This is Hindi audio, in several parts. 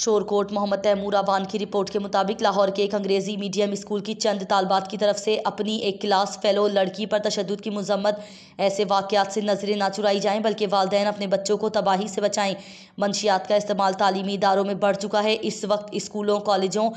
शोरकोट मोहम्मद तैमूर आवान की रिपोर्ट के मुताबिक लाहौर के एक अंग्रेज़ी मीडियम स्कूल की चंद तालबात की तरफ से अपनी एक क्लास फेलो लड़की पर तशद की मजम्मत ऐसे वाक़ात से नज़रें ना चुराई जाएँ बल्कि वालदे अपने बच्चों को तबाही से बचाएँ मनशियात का इस्तेमाल तालीमी इदारों में बढ़ चुका है इस वक्त स्कूलों कॉलेजों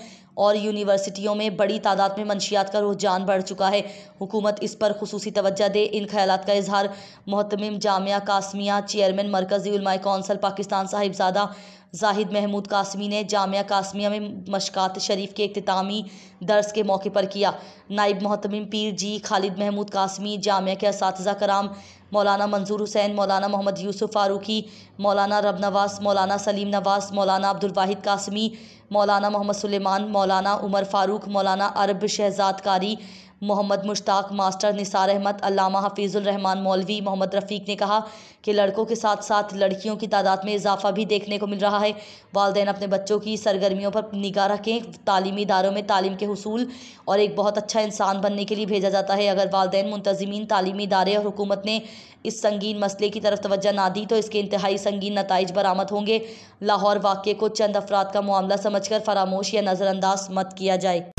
और यूनिवर्सिटियों में बड़ी तादाद में मंशियात का रुझान बढ़ चुका है हुकूमत इस पर खसूस तोज्जह दे इन ख्याल का इजहार मोहतम जामिया कासमिया चेयरमैन मरकज़ी कौंसल पाकिस्तान साहिबजादा जाहिद महमूद कासमी ने जामिया कासमिया में मशकात शरीफ के अख्तामी दर्स के मौके पर किया नायब मोहतम पीर जी खालिद महमूद कासमी जामिया के इस कराम मौलाना मंजूर हुसैन मौलाना मोहम्मद यूसुफ़ फ़ारूकी मौलाना रब नवास मौलाना सलीम नवास मौलाना अब्दुल वाहिद कासमी मौलाना मोहम्मद सुलेमान मौलाना उमर फ़ारूक मौलाना अरब शहजाद कारी मोहम्मद मुश्ताक मास्टर निसार अहमद अलामा हफीज़ुलरहमान मौलवी मोहम्मद रफ़ीक ने कहा कि लड़कों के साथ साथ लड़कियों की तादाद में इजाफा भी देखने को मिल रहा है वालदेन अपने बच्चों की सरगर्मियों पर निगाह रखें तालीमी इदारों में तालीम के हसूल और एक बहुत अच्छा इंसान बनने के लिए भेजा जाता है अगर वालदे मुंतजमी तालीमी इदारे और हुकूमत ने इस संगीन मसले की तरफ तोज्जा ना दी तो इसके इंतहाई संगीन नतज बरामद होंगे लाहौर वाक़े को चंद अफराद का मामला समझ कर फरामोश या नज़रअंदाज मत किया जाए